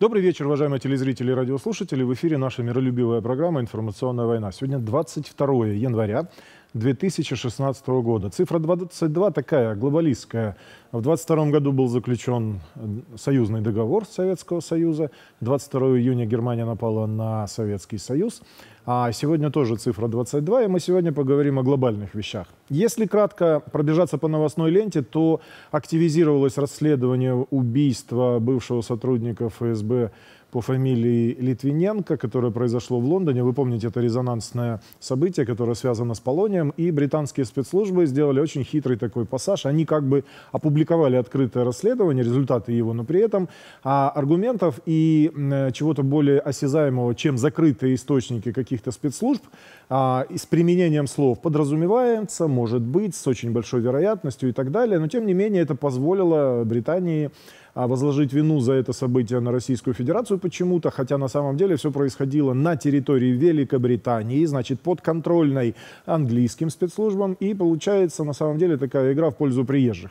Добрый вечер, уважаемые телезрители и радиослушатели. В эфире наша миролюбивая программа «Информационная война». Сегодня 22 января 2016 года. Цифра 22 такая, глобалистская. В 22 году был заключен э, союзный договор Советского Союза. 22 июня Германия напала на Советский Союз. А сегодня тоже цифра 22, и мы сегодня поговорим о глобальных вещах. Если кратко пробежаться по новостной ленте, то активизировалось расследование убийства бывшего сотрудника ФСБ по фамилии Литвиненко, которое произошло в Лондоне. Вы помните, это резонансное событие, которое связано с Полонием. И британские спецслужбы сделали очень хитрый такой пассаж. Они как бы опубликовали открытое расследование, результаты его, но при этом а, аргументов и чего-то более осязаемого, чем закрытые источники каких-то спецслужб, а, и с применением слов подразумевается, может быть, с очень большой вероятностью и так далее. Но тем не менее это позволило Британии а возложить вину за это событие на Российскую Федерацию почему-то, хотя на самом деле все происходило на территории Великобритании, значит, под контрольной английским спецслужбам, и получается на самом деле такая игра в пользу приезжих.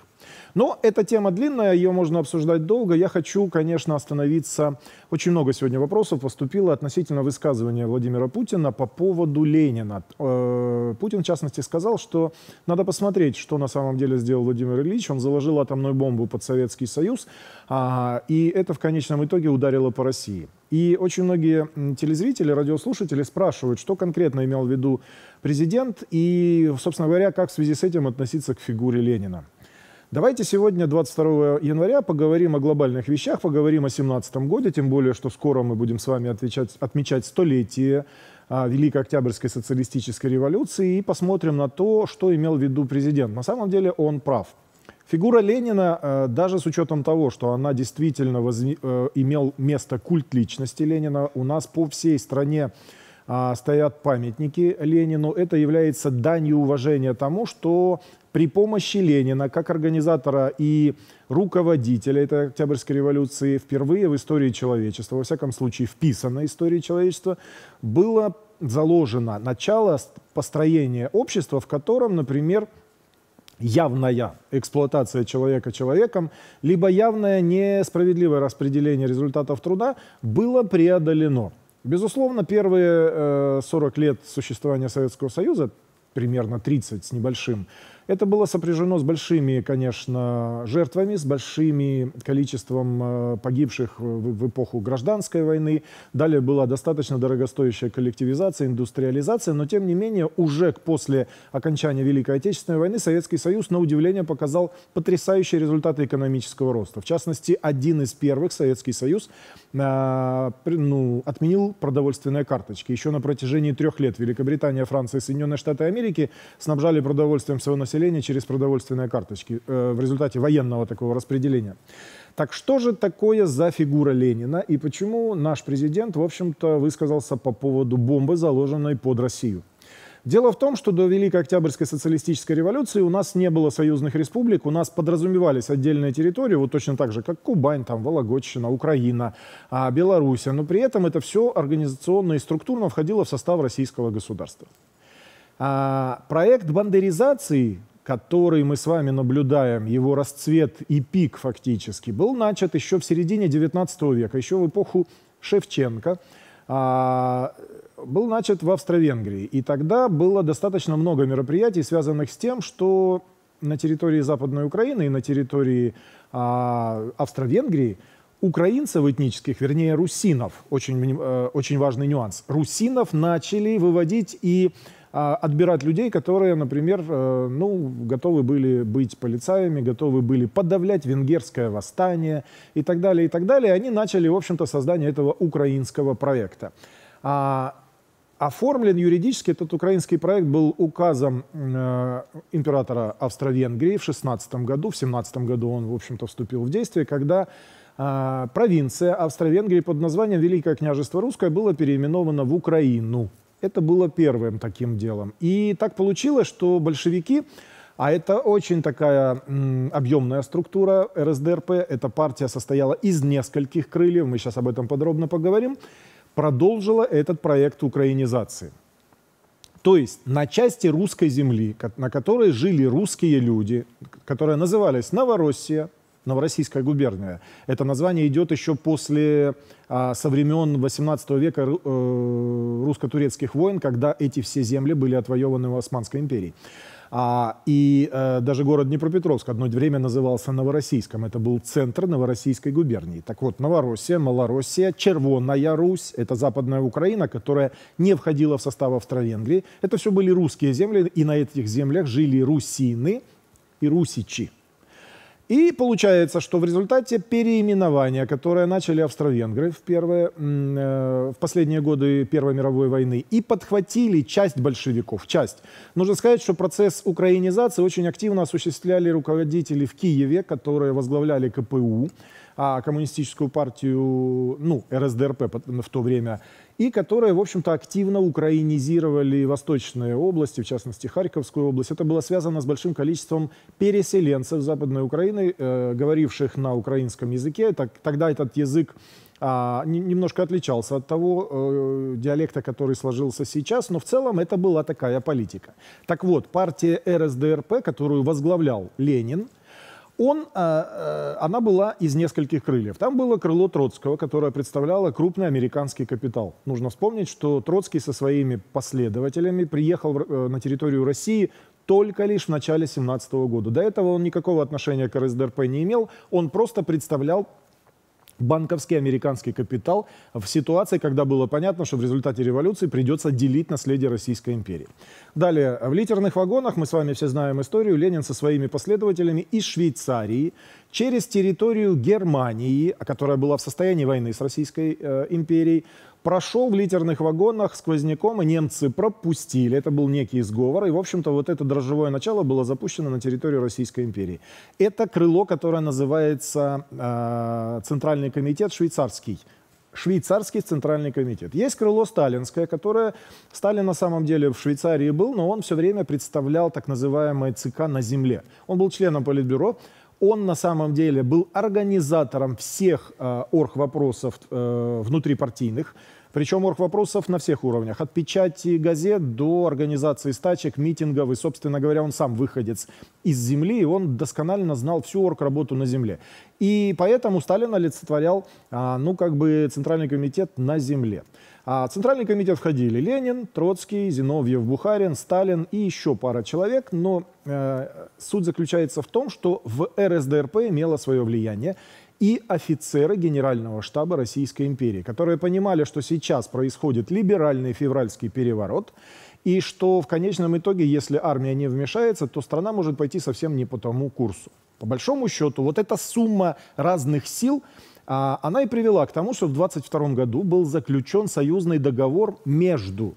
Но эта тема длинная, ее можно обсуждать долго. Я хочу, конечно, остановиться. Очень много сегодня вопросов поступило относительно высказывания Владимира Путина по поводу Ленина. Э, Путин, в частности, сказал, что надо посмотреть, что на самом деле сделал Владимир Ильич. Он заложил атомную бомбу под Советский Союз, а, и это в конечном итоге ударило по России. И очень многие телезрители, радиослушатели спрашивают, что конкретно имел в виду президент и, собственно говоря, как в связи с этим относиться к фигуре Ленина. Давайте сегодня, 22 января, поговорим о глобальных вещах, поговорим о 2017 году, тем более, что скоро мы будем с вами отвечать, отмечать столетие а, Великой Октябрьской социалистической революции и посмотрим на то, что имел в виду президент. На самом деле он прав. Фигура Ленина, э, даже с учетом того, что она действительно возне... Э, имел место культ личности Ленина, у нас по всей стране а, стоят памятники Ленину. Это является данью уважения тому, что при помощи Ленина, как организатора и руководителя этой Октябрьской революции, впервые в истории человечества, во всяком случае вписанной истории человечества, было заложено начало построения общества, в котором, например, явная эксплуатация человека человеком, либо явное несправедливое распределение результатов труда было преодолено. Безусловно, первые 40 э, лет существования Советского Союза, примерно 30 с небольшим, это было сопряжено с большими, конечно, жертвами, с большим количеством э, погибших в эпоху гражданской войны. Далее была достаточно дорогостоящая коллективизация, индустриализация, но тем не менее уже после окончания Великой Отечественной войны Советский Союз, на удивление, показал потрясающие результаты экономического роста. В частности, один из первых Советский Союз э, ну, отменил продовольственные карточки. Еще на протяжении трех лет Великобритания, Франция и Соединенные Штаты Америки снабжали продовольствием своего населения населения через продовольственные карточки э, в результате военного такого распределения. Так что же такое за фигура Ленина и почему наш президент, в общем-то, высказался по поводу бомбы, заложенной под Россию? Дело в том, что до Великой Октябрьской социалистической революции у нас не было союзных республик, у нас подразумевались отдельные территории, вот точно так же, как Кубань, там, Вологодчина, Украина, а, Беларусь. Но при этом это все организационно и структурно входило в состав российского государства. А проект бандеризации который мы с вами наблюдаем, его расцвет и пик фактически, был начат еще в середине XIX века, еще в эпоху Шевченко, а, был начат в Австро-Венгрии. И тогда было достаточно много мероприятий, связанных с тем, что на территории Западной Украины и на территории а, Австро-Венгрии украинцев этнических, вернее русинов, очень, э, очень важный нюанс, русинов начали выводить и а, отбирать людей, которые, например, э, ну, готовы были быть полицаями, готовы были подавлять венгерское восстание и так далее, и так далее. Они начали, в общем-то, создание этого украинского проекта. А, оформлен юридически этот украинский проект был указом э, императора Австро-Венгрии в 16 году. В 17 году он, в общем-то, вступил в действие, когда э, провинция Австро-Венгрии под названием Великое княжество Русское было переименовано в Украину. Это было первым таким делом. И так получилось, что большевики, а это очень такая м, объемная структура РСДРП, эта партия состояла из нескольких крыльев, мы сейчас об этом подробно поговорим, продолжила этот проект украинизации. То есть на части русской земли, на которой жили русские люди, которые назывались Новороссия, Новороссийская губерния. Это название идет еще после, а, со времен 18 века э, русско-турецких войн, когда эти все земли были отвоеваны у Османской империи. А, и э, даже город Днепропетровск одно время назывался Новороссийском. Это был центр Новороссийской губернии. Так вот, Новороссия, Малороссия, Червоная Русь, это западная Украина, которая не входила в состав Австро-Венгрии. Это все были русские земли, и на этих землях жили русины и русичи. И получается, что в результате переименования, которое начали австро-венгры в, первые, э, в последние годы Первой мировой войны, и подхватили часть большевиков, часть. Нужно сказать, что процесс украинизации очень активно осуществляли руководители в Киеве, которые возглавляли КПУ а, коммунистическую партию, ну, РСДРП в то время, и которые, в общем-то, активно украинизировали восточные области, в частности, Харьковскую область. Это было связано с большим количеством переселенцев Западной Украины, э, говоривших на украинском языке. Так, тогда этот язык а, немножко отличался от того э, диалекта, который сложился сейчас, но в целом это была такая политика. Так вот, партия РСДРП, которую возглавлял Ленин, он, э, э, она была из нескольких крыльев. Там было крыло Троцкого, которое представляло крупный американский капитал. Нужно вспомнить, что Троцкий со своими последователями приехал э, на территорию России только лишь в начале 17 года. До этого он никакого отношения к РСДРП не имел, он просто представлял банковский американский капитал в ситуации, когда было понятно, что в результате революции придется делить наследие Российской империи. Далее, в литерных вагонах, мы с вами все знаем историю, Ленин со своими последователями из Швейцарии через территорию Германии, которая была в состоянии войны с Российской э, империей, прошел в литерных вагонах сквозняком, и немцы пропустили. Это был некий сговор. И, в общем-то, вот это дрожжевое начало было запущено на территорию Российской империи. Это крыло, которое называется э, Центральный комитет швейцарский. Швейцарский центральный комитет. Есть крыло сталинское, которое Сталин на самом деле в Швейцарии был, но он все время представлял так называемое ЦК на земле. Он был членом Политбюро, он на самом деле был организатором всех э, орг-вопросов э, внутрипартийных, причем орг-вопросов на всех уровнях, от печати газет до организации стачек, митингов, и, собственно говоря, он сам выходец из земли, и он досконально знал всю орг-работу на земле. И поэтому Сталин олицетворял, а, ну, как бы, Центральный комитет на земле. А в Центральный комитет входили Ленин, Троцкий, Зиновьев, Бухарин, Сталин и еще пара человек, но э, суть заключается в том, что в РСДРП имело свое влияние и офицеры Генерального штаба Российской империи, которые понимали, что сейчас происходит либеральный февральский переворот, и что в конечном итоге, если армия не вмешается, то страна может пойти совсем не по тому курсу. По большому счету, вот эта сумма разных сил а, она и привела к тому, что в 1922 году был заключен союзный договор между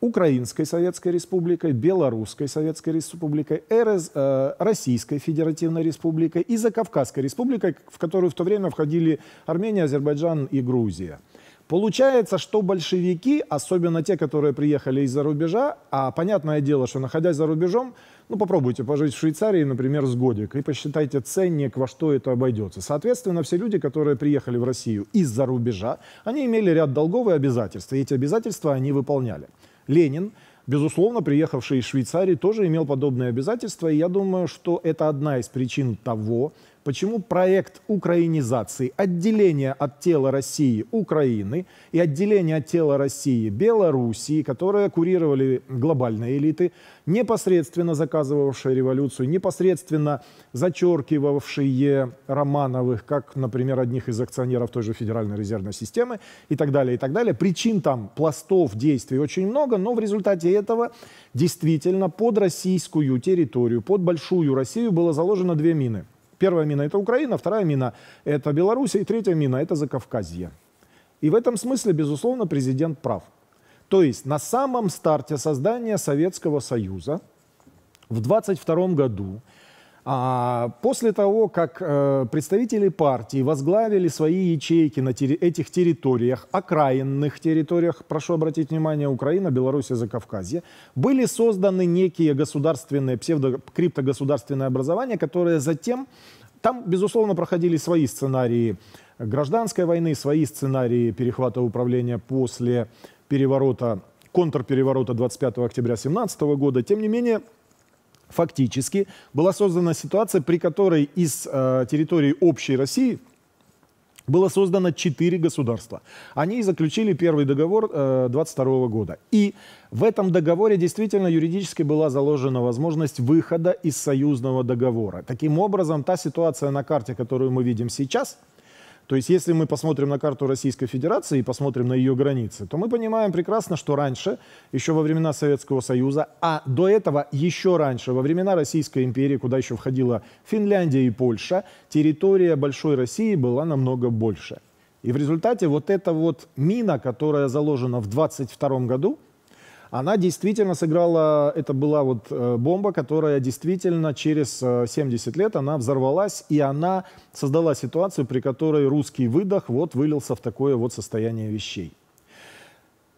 Украинской Советской Республикой, Белорусской Советской Республикой, РС, э, Российской Федеративной Республикой и Закавказской Республикой, в которую в то время входили Армения, Азербайджан и Грузия. Получается, что большевики, особенно те, которые приехали из-за рубежа, а понятное дело, что находясь за рубежом, ну, попробуйте пожить в Швейцарии, например, с годик, и посчитайте ценник, во что это обойдется. Соответственно, все люди, которые приехали в Россию из-за рубежа, они имели ряд долгов и обязательств, и эти обязательства они выполняли. Ленин Безусловно, приехавший из Швейцарии тоже имел подобные обязательства, и я думаю, что это одна из причин того, почему проект украинизации отделение от тела России Украины и отделение от тела России Белоруссии, которые курировали глобальные элиты, непосредственно заказывавшие революцию, непосредственно зачеркивавшие Романовых, как, например, одних из акционеров той же Федеральной резервной системы и так далее, и так далее. Причин там, пластов действий очень много, но в результате этого действительно под российскую территорию, под большую Россию было заложено две мины – Первая мина – это Украина, вторая мина – это Белоруссия, и третья мина – это Закавказье. И в этом смысле, безусловно, президент прав. То есть на самом старте создания Советского Союза в 22 году а после того, как э, представители партии возглавили свои ячейки на этих территориях, окраинных территориях, прошу обратить внимание, Украина, Беларусь и Закавказье, были созданы некие государственные, псевдокриптогосударственные образования, которые затем, там, безусловно, проходили свои сценарии гражданской войны, свои сценарии перехвата управления после переворота, контрпереворота 25 октября 2017 года. Тем не менее, фактически была создана ситуация, при которой из э, территории общей России было создано четыре государства. Они заключили первый договор 1922 э, года. И в этом договоре действительно юридически была заложена возможность выхода из союзного договора. Таким образом, та ситуация на карте, которую мы видим сейчас – то есть если мы посмотрим на карту Российской Федерации и посмотрим на ее границы, то мы понимаем прекрасно, что раньше, еще во времена Советского Союза, а до этого еще раньше, во времена Российской империи, куда еще входила Финляндия и Польша, территория Большой России была намного больше. И в результате вот эта вот мина, которая заложена в 22 году, она действительно сыграла, это была вот э, бомба, которая действительно через 70 э, лет она взорвалась, и она создала ситуацию, при которой русский выдох вот вылился в такое вот состояние вещей.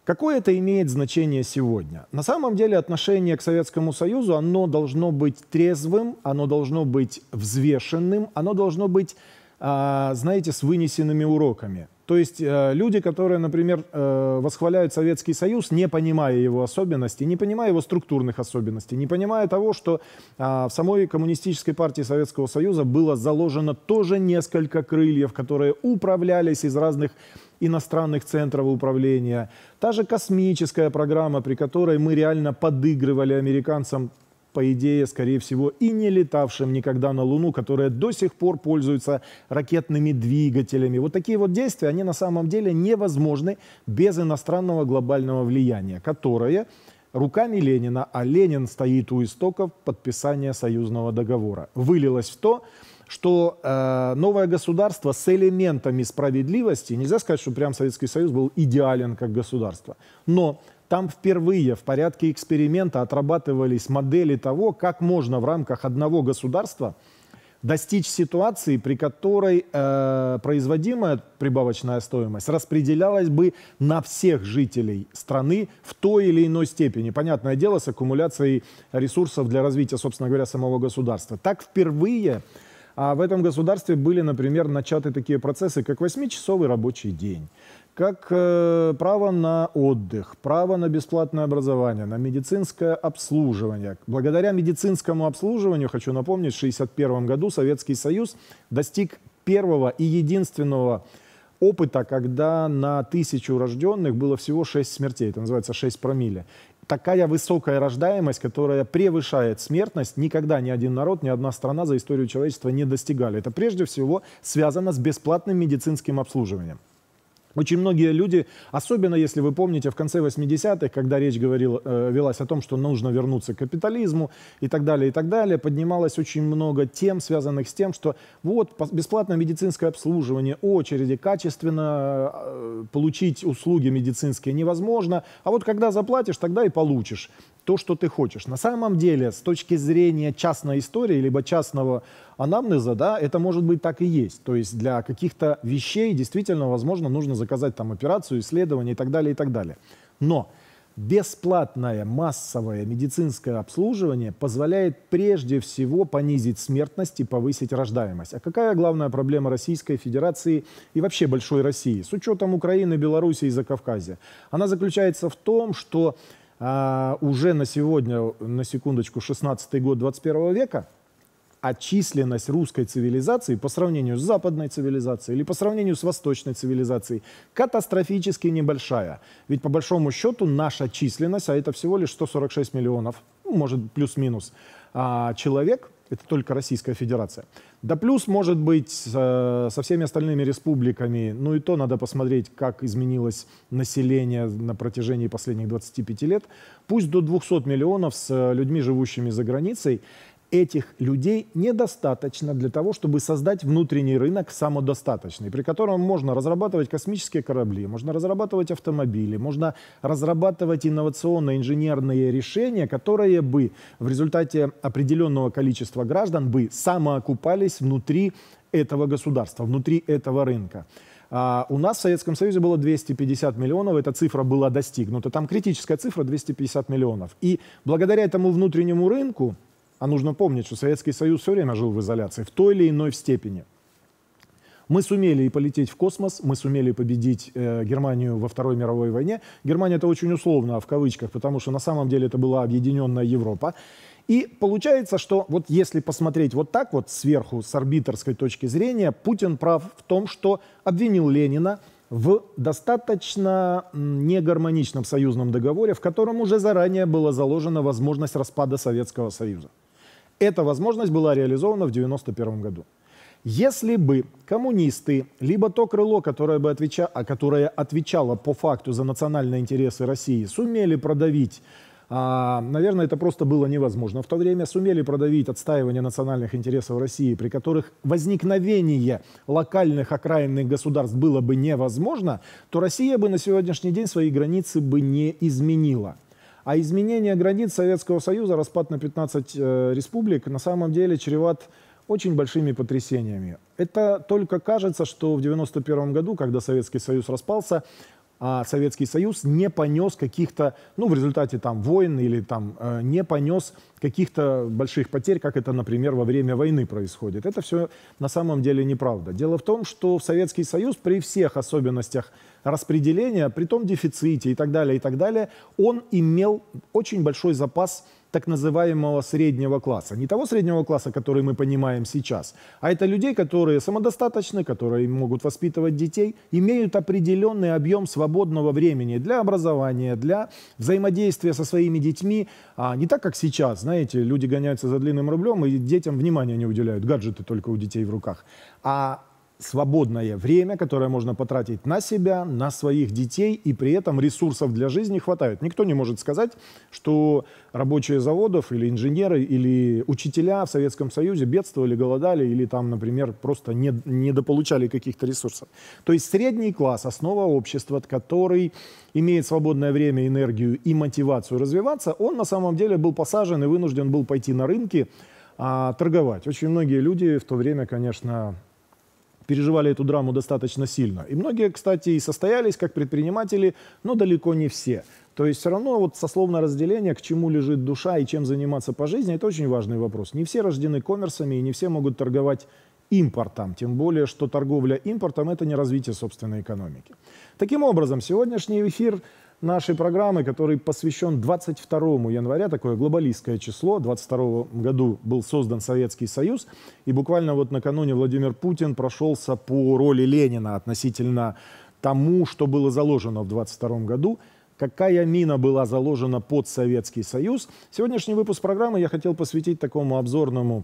Какое это имеет значение сегодня? На самом деле отношение к Советскому Союзу, оно должно быть трезвым, оно должно быть взвешенным, оно должно быть, а, знаете, с вынесенными уроками. То есть э, люди, которые, например, э, восхваляют Советский Союз, не понимая его особенностей, не понимая его структурных особенностей, не понимая того, что э, в самой коммунистической партии Советского Союза было заложено тоже несколько крыльев, которые управлялись из разных иностранных центров управления. Та же космическая программа, при которой мы реально подыгрывали американцам по идее, скорее всего, и не летавшим никогда на Луну, которые до сих пор пользуются ракетными двигателями. Вот такие вот действия, они на самом деле невозможны без иностранного глобального влияния, которое руками Ленина, а Ленин стоит у истоков подписания союзного договора, вылилось в то, что э, новое государство с элементами справедливости, нельзя сказать, что прям Советский Союз был идеален как государство, но там впервые в порядке эксперимента отрабатывались модели того, как можно в рамках одного государства достичь ситуации, при которой э, производимая прибавочная стоимость распределялась бы на всех жителей страны в той или иной степени. Понятное дело, с аккумуляцией ресурсов для развития, собственно говоря, самого государства. Так впервые а в этом государстве были, например, начаты такие процессы, как восьмичасовый рабочий день, как э, право на отдых, право на бесплатное образование, на медицинское обслуживание. Благодаря медицинскому обслуживанию, хочу напомнить, в 1961 году Советский Союз достиг первого и единственного опыта, когда на тысячу рожденных было всего 6 смертей, это называется 6 промилле. Такая высокая рождаемость, которая превышает смертность, никогда ни один народ, ни одна страна за историю человечества не достигали. Это прежде всего связано с бесплатным медицинским обслуживанием. Очень многие люди, особенно если вы помните в конце 80-х, когда речь говорила, э, велась о том, что нужно вернуться к капитализму и так далее, и так далее, поднималось очень много тем, связанных с тем, что вот бесплатное медицинское обслуживание, очереди, качественно э, получить услуги медицинские невозможно, а вот когда заплатишь, тогда и получишь то, что ты хочешь. На самом деле, с точки зрения частной истории, либо частного анамнеза, да, это может быть так и есть. То есть для каких-то вещей действительно, возможно, нужно заказать там операцию, исследование и так далее, и так далее. Но бесплатное массовое медицинское обслуживание позволяет прежде всего понизить смертность и повысить рождаемость. А какая главная проблема Российской Федерации и вообще большой России с учетом Украины, Белоруссии и Закавказья? Она заключается в том, что а, уже на сегодня, на секундочку, 16 год 21 века – а численность русской цивилизации по сравнению с западной цивилизацией или по сравнению с восточной цивилизацией катастрофически небольшая. Ведь по большому счету наша численность, а это всего лишь 146 миллионов, ну, может плюс-минус, а, человек, это только Российская Федерация. Да плюс, может быть, э, со всеми остальными республиками, ну и то надо посмотреть, как изменилось население на протяжении последних 25 лет. Пусть до 200 миллионов с людьми, живущими за границей этих людей недостаточно для того, чтобы создать внутренний рынок самодостаточный, при котором можно разрабатывать космические корабли, можно разрабатывать автомобили, можно разрабатывать инновационные инженерные решения, которые бы в результате определенного количества граждан бы самоокупались внутри этого государства, внутри этого рынка. А у нас в Советском Союзе было 250 миллионов, эта цифра была достигнута. Там критическая цифра 250 миллионов. И благодаря этому внутреннему рынку а нужно помнить, что Советский Союз все время жил в изоляции, в той или иной степени. Мы сумели и полететь в космос, мы сумели победить э, Германию во Второй мировой войне. Германия это очень условно, а в кавычках, потому что на самом деле это была объединенная Европа. И получается, что вот если посмотреть вот так вот сверху, с арбитрской точки зрения, Путин прав в том, что обвинил Ленина в достаточно негармоничном союзном договоре, в котором уже заранее была заложена возможность распада Советского Союза. Эта возможность была реализована в 1991 году. Если бы коммунисты, либо то крыло, которое, бы отвеча... А, которое отвечало по факту за национальные интересы России, сумели продавить а, наверное, это просто было невозможно. В то время сумели продавить отстаивание национальных интересов России, при которых возникновение локальных окраинных государств было бы невозможно, то Россия бы на сегодняшний день свои границы бы не изменила. А изменение границ Советского Союза, распад на 15 э, республик, на самом деле чреват очень большими потрясениями. Это только кажется, что в 1991 году, когда Советский Союз распался, а Советский Союз не понес каких-то, ну, в результате там войн или там э, не понес каких-то больших потерь, как это, например, во время войны происходит. Это все на самом деле неправда. Дело в том, что Советский Союз при всех особенностях распределения при том дефиците и так далее, и так далее, он имел очень большой запас так называемого среднего класса. Не того среднего класса, который мы понимаем сейчас, а это людей, которые самодостаточны, которые могут воспитывать детей, имеют определенный объем свободного времени для образования, для взаимодействия со своими детьми. А не так, как сейчас, знаете, люди гоняются за длинным рублем и детям внимания не уделяют, гаджеты только у детей в руках. А свободное время, которое можно потратить на себя, на своих детей, и при этом ресурсов для жизни хватает. Никто не может сказать, что рабочие заводов или инженеры, или учителя в Советском Союзе бедствовали, голодали, или там, например, просто не, недополучали каких-то ресурсов. То есть средний класс, основа общества, который имеет свободное время, энергию и мотивацию развиваться, он на самом деле был посажен и вынужден был пойти на рынки, а, торговать. Очень многие люди в то время, конечно, переживали эту драму достаточно сильно. И многие, кстати, и состоялись как предприниматели, но далеко не все. То есть все равно вот сословное разделение, к чему лежит душа и чем заниматься по жизни, это очень важный вопрос. Не все рождены коммерсами и не все могут торговать импортом, тем более, что торговля импортом – это не развитие собственной экономики. Таким образом, сегодняшний эфир нашей программы, который посвящен 22 января, такое глобалистское число, в 22 году был создан Советский Союз, и буквально вот накануне Владимир Путин прошелся по роли Ленина относительно тому, что было заложено в 22 году, какая мина была заложена под Советский Союз. Сегодняшний выпуск программы я хотел посвятить такому обзорному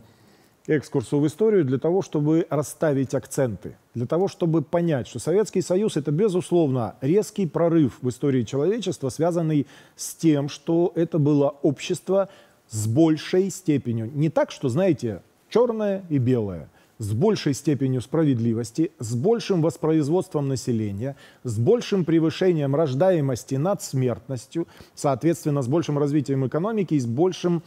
экскурсу в историю для того, чтобы расставить акценты, для того, чтобы понять, что Советский Союз — это, безусловно, резкий прорыв в истории человечества, связанный с тем, что это было общество с большей степенью. Не так, что, знаете, черное и белое — с большей степенью справедливости, с большим воспроизводством населения, с большим превышением рождаемости над смертностью, соответственно, с большим развитием экономики и с большим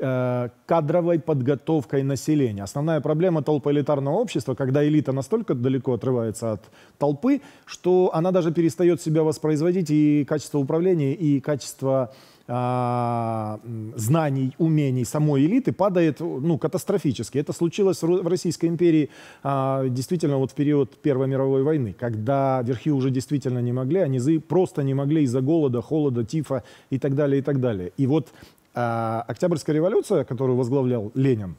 Э, кадровой подготовкой населения. Основная проблема толпоэлитарного общества, когда элита настолько далеко отрывается от толпы, что она даже перестает себя воспроизводить, и качество управления, и качество э, знаний, умений самой элиты падает ну, катастрофически. Это случилось в Российской империи э, действительно вот в период Первой мировой войны, когда верхи уже действительно не могли, а низы просто не могли из-за голода, холода, тифа и так далее, и так далее. И вот а, Октябрьская революция, которую возглавлял Ленин,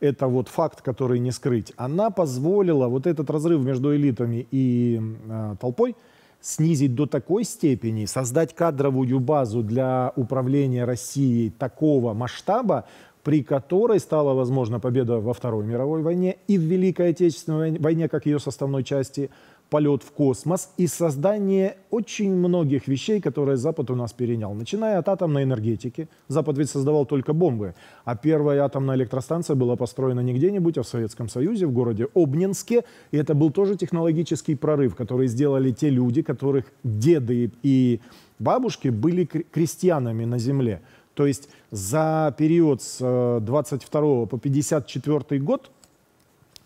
это вот факт, который не скрыть, она позволила вот этот разрыв между элитами и э, толпой снизить до такой степени, создать кадровую базу для управления Россией такого масштаба, при которой стала возможна победа во Второй мировой войне и в Великой Отечественной войне, как ее составной части, полет в космос и создание очень многих вещей, которые Запад у нас перенял. Начиная от атомной энергетики. Запад ведь создавал только бомбы. А первая атомная электростанция была построена не где-нибудь, а в Советском Союзе, в городе Обнинске. И это был тоже технологический прорыв, который сделали те люди, которых деды и бабушки были крестьянами на земле. То есть за период с 22 э, по 54 год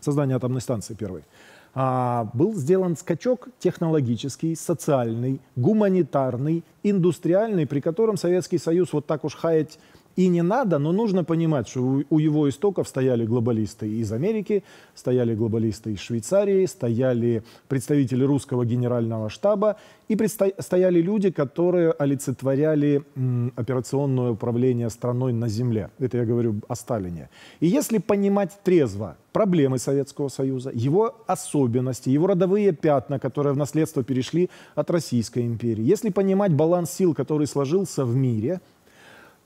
создания атомной станции первой, а, был сделан скачок технологический, социальный, гуманитарный, индустриальный, при котором Советский Союз вот так уж хаять и не надо, но нужно понимать, что у, его истоков стояли глобалисты из Америки, стояли глобалисты из Швейцарии, стояли представители русского генерального штаба и стояли люди, которые олицетворяли операционное управление страной на земле. Это я говорю о Сталине. И если понимать трезво проблемы Советского Союза, его особенности, его родовые пятна, которые в наследство перешли от Российской империи, если понимать баланс сил, который сложился в мире –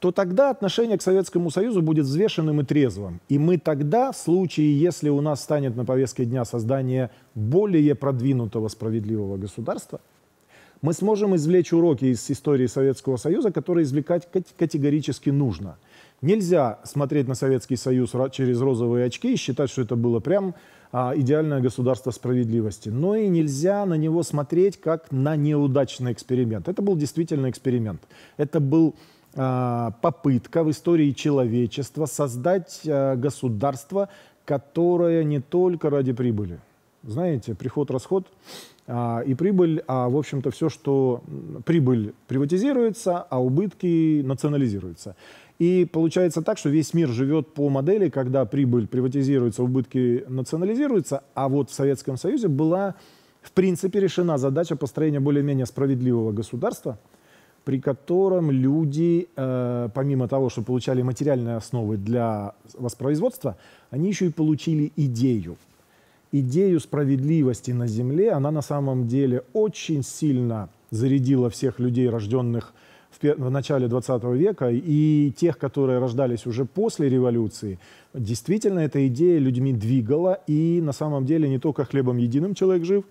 то тогда отношение к Советскому Союзу будет взвешенным и трезвым. И мы тогда, в случае, если у нас станет на повестке дня создание более продвинутого справедливого государства, мы сможем извлечь уроки из истории Советского Союза, которые извлекать категорически нужно. Нельзя смотреть на Советский Союз через розовые очки и считать, что это было прям а, идеальное государство справедливости. Но и нельзя на него смотреть как на неудачный эксперимент. Это был действительно эксперимент. Это был а, попытка в истории человечества создать а, государство, которое не только ради прибыли. Знаете, приход-расход а, и прибыль, а, в общем-то, все, что прибыль приватизируется, а убытки национализируются. И получается так, что весь мир живет по модели, когда прибыль приватизируется, убытки национализируются, а вот в Советском Союзе была, в принципе, решена задача построения более-менее справедливого государства – при котором люди, э, помимо того, что получали материальные основы для воспроизводства, они еще и получили идею. Идею справедливости на Земле, она на самом деле очень сильно зарядила всех людей, рожденных в, в начале 20 века, и тех, которые рождались уже после революции. Действительно, эта идея людьми двигала, и на самом деле не только хлебом единым человек жив,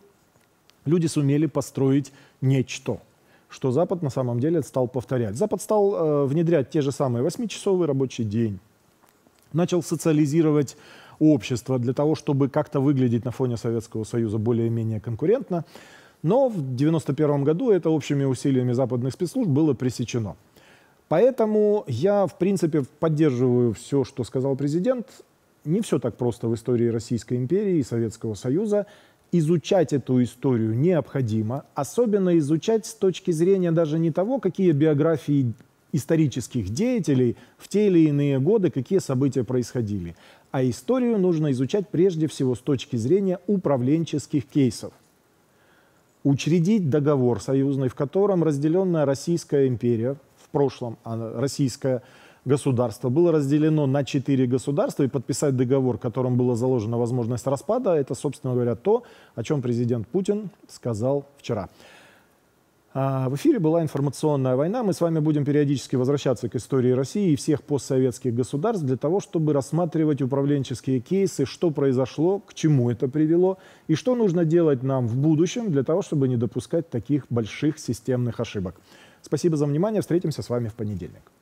люди сумели построить нечто – что Запад на самом деле стал повторять. Запад стал э, внедрять те же самые восьмичасовый рабочий день, начал социализировать общество для того, чтобы как-то выглядеть на фоне Советского Союза более-менее конкурентно. Но в 1991 году это общими усилиями западных спецслужб было пресечено. Поэтому я, в принципе, поддерживаю все, что сказал президент. Не все так просто в истории Российской империи и Советского Союза изучать эту историю необходимо, особенно изучать с точки зрения даже не того, какие биографии исторических деятелей в те или иные годы, какие события происходили, а историю нужно изучать прежде всего с точки зрения управленческих кейсов. Учредить договор союзный, в котором разделенная Российская империя в прошлом, а, Российская империя, государство было разделено на четыре государства, и подписать договор, которым была заложена возможность распада, это, собственно говоря, то, о чем президент Путин сказал вчера. А, в эфире была информационная война. Мы с вами будем периодически возвращаться к истории России и всех постсоветских государств для того, чтобы рассматривать управленческие кейсы, что произошло, к чему это привело и что нужно делать нам в будущем для того, чтобы не допускать таких больших системных ошибок. Спасибо за внимание. Встретимся с вами в понедельник.